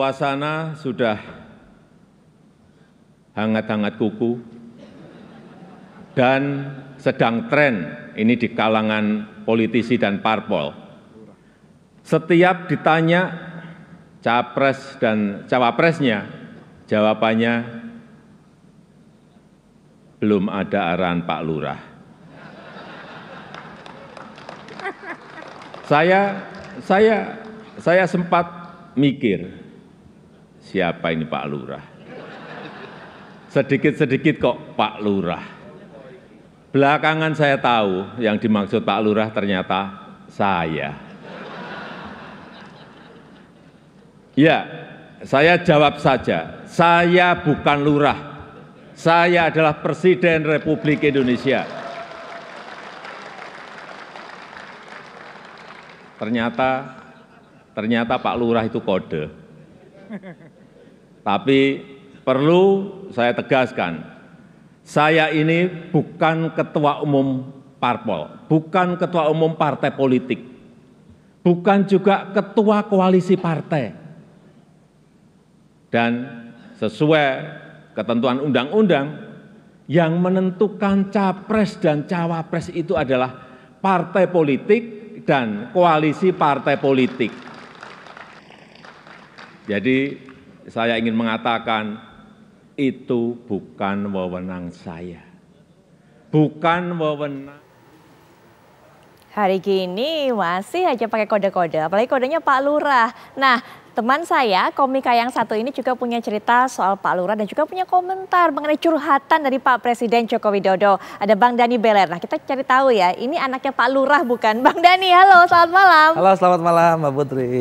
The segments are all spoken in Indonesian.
suasana sudah hangat-hangat kuku dan sedang tren ini di kalangan politisi dan parpol. Setiap ditanya capres dan cawapresnya, jawabannya belum ada arahan Pak Lurah. Saya saya saya sempat mikir siapa ini Pak Lurah. Sedikit-sedikit kok Pak Lurah. Belakangan saya tahu yang dimaksud Pak Lurah ternyata saya. Ya, saya jawab saja. Saya bukan lurah. Saya adalah Presiden Republik Indonesia. Ternyata ternyata Pak Lurah itu kode. Tapi perlu saya tegaskan, saya ini bukan ketua umum parpol, bukan ketua umum partai politik, bukan juga ketua koalisi partai. Dan sesuai ketentuan undang-undang, yang menentukan capres dan cawapres itu adalah partai politik dan koalisi partai politik. Jadi saya ingin mengatakan itu bukan wewenang saya. Bukan wewenang Hari gini masih aja pakai kode-kode, apalagi kodenya Pak Lurah. Nah, teman saya, komika yang satu ini juga punya cerita soal Pak Lurah dan juga punya komentar mengenai curhatan dari Pak Presiden Joko Widodo. Ada Bang Dani Beler. Nah, kita cari tahu ya, ini anaknya Pak Lurah bukan? Bang Dani, halo, selamat malam. Halo, selamat malam Mbak Putri.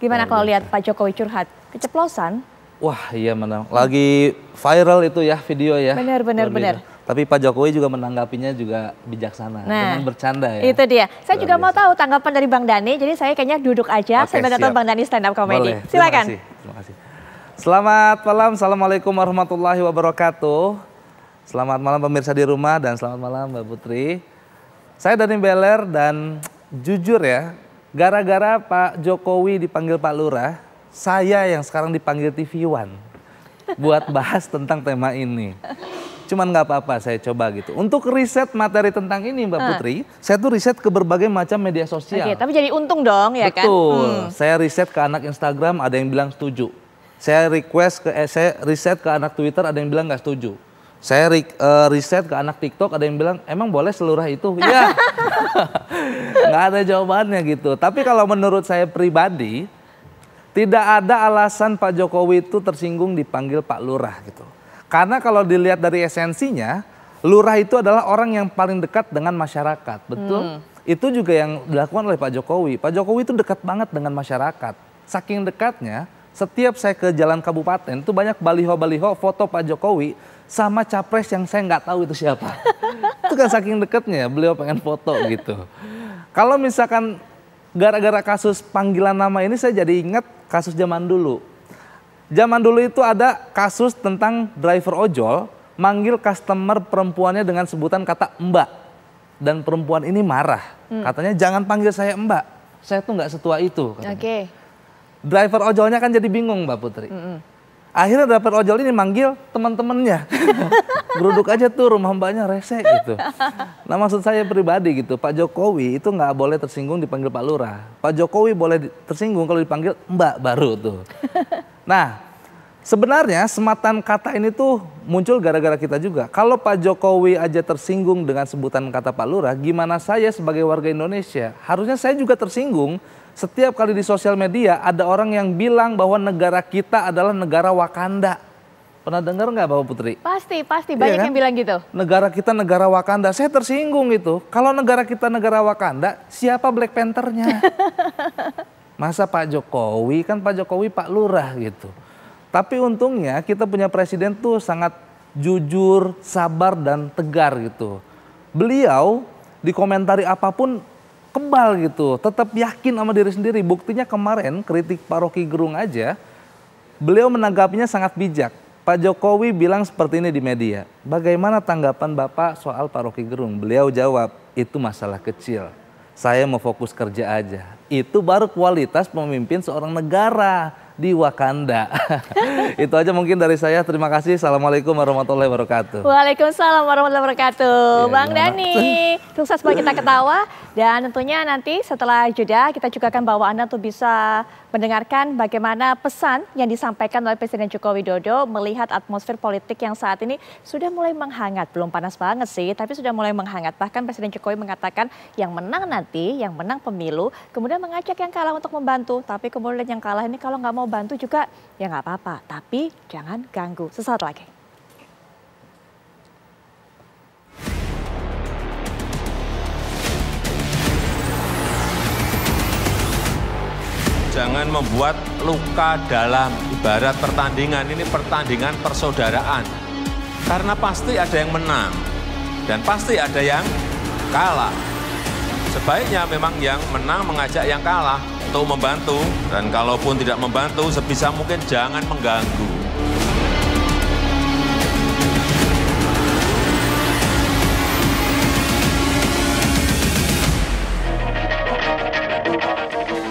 Gimana kalau lihat Pak Jokowi curhat? Keceplosan? Wah iya menang. Lagi viral itu ya video ya. Benar, benar, benar. Tapi Pak Jokowi juga menanggapinya juga bijaksana, nah, dengan bercanda ya. Itu dia. Saya Luar juga biasa. mau tahu tanggapan dari Bang Dani, jadi saya kayaknya duduk aja okay, sambil nonton Bang Dani stand up comedy. Boleh. Silakan. Terima kasih. Terima kasih. Selamat malam, Assalamualaikum warahmatullahi wabarakatuh. Selamat malam pemirsa di rumah dan selamat malam Mbak Putri. Saya Dani Beler dan jujur ya, Gara-gara Pak Jokowi dipanggil Pak Lurah, saya yang sekarang dipanggil TV One buat bahas tentang tema ini. Cuman nggak apa-apa, saya coba gitu. Untuk riset materi tentang ini, Mbak Putri, ah. Putri, saya tuh riset ke berbagai macam media sosial. Oke, tapi jadi untung dong ya Betul. kan? Betul. Hmm. Saya riset ke anak Instagram, ada yang bilang setuju. Saya request ke, eh, saya riset ke anak Twitter, ada yang bilang nggak setuju. Saya eh, riset ke anak TikTok, ada yang bilang emang boleh seluruh itu? Ya nggak ada jawabannya gitu. Tapi kalau menurut saya pribadi, tidak ada alasan Pak Jokowi itu tersinggung dipanggil Pak Lurah gitu. Karena kalau dilihat dari esensinya, lurah itu adalah orang yang paling dekat dengan masyarakat, betul? Hmm. Itu juga yang dilakukan oleh Pak Jokowi. Pak Jokowi itu dekat banget dengan masyarakat. Saking dekatnya, setiap saya ke jalan kabupaten itu banyak baliho-baliho foto Pak Jokowi sama capres yang saya nggak tahu itu siapa. itu kan saking dekatnya beliau pengen foto gitu. Kalau misalkan gara-gara kasus panggilan nama ini saya jadi ingat kasus zaman dulu. Zaman dulu itu ada kasus tentang driver ojol manggil customer perempuannya dengan sebutan kata mbak. Dan perempuan ini marah. Hmm. Katanya jangan panggil saya mbak, saya tuh nggak setua itu. Oke. Okay. Driver ojolnya kan jadi bingung Mbak Putri. Mm Akhirnya driver ojol ini manggil teman-temannya. geruduk aja tuh rumah mbaknya rese gitu. Nah maksud saya pribadi gitu, Pak Jokowi itu nggak boleh tersinggung dipanggil Pak Lurah. Pak Jokowi boleh tersinggung kalau dipanggil Mbak baru tuh. Nah sebenarnya sematan kata ini tuh muncul gara-gara kita juga. Kalau Pak Jokowi aja tersinggung dengan sebutan kata Pak Lurah, gimana saya sebagai warga Indonesia? Harusnya saya juga tersinggung setiap kali di sosial media ada orang yang bilang bahwa negara kita adalah negara Wakanda Pernah dengar nggak Bapak Putri? Pasti, pasti. Iya Banyak iya kan? yang bilang gitu. Negara kita negara Wakanda. Saya tersinggung itu. Kalau negara kita negara Wakanda, siapa Black Panther-nya? Masa Pak Jokowi? Kan Pak Jokowi Pak Lurah gitu. Tapi untungnya kita punya presiden tuh sangat jujur, sabar, dan tegar gitu. Beliau dikomentari apapun kebal gitu. Tetap yakin sama diri sendiri. Buktinya kemarin kritik Pak Rocky Gerung aja, beliau menanggapinya sangat bijak Pak Jokowi bilang seperti ini di media. Bagaimana tanggapan Bapak soal Paroki Gerung? Beliau jawab, itu masalah kecil. Saya mau fokus kerja aja. Itu baru kualitas pemimpin seorang negara di Wakanda. itu aja mungkin dari saya. Terima kasih. Assalamualaikum warahmatullahi wabarakatuh. Waalaikumsalam warahmatullahi wabarakatuh. Ya, Bang gimana? Dani, sukses buat kita ketawa. Dan tentunya nanti setelah jeda kita juga akan bawa Anda tuh bisa mendengarkan bagaimana pesan yang disampaikan oleh Presiden Joko Widodo melihat atmosfer politik yang saat ini sudah mulai menghangat. Belum panas banget sih, tapi sudah mulai menghangat. Bahkan Presiden Jokowi mengatakan yang menang nanti, yang menang pemilu, kemudian mengajak yang kalah untuk membantu. Tapi kemudian yang kalah ini kalau nggak mau bantu juga ya nggak apa-apa, tapi jangan ganggu. Sesaat lagi. jangan membuat luka dalam ibarat pertandingan. Ini pertandingan persaudaraan. Karena pasti ada yang menang dan pasti ada yang kalah. Sebaiknya memang yang menang mengajak yang kalah untuk membantu dan kalaupun tidak membantu sebisa mungkin jangan mengganggu.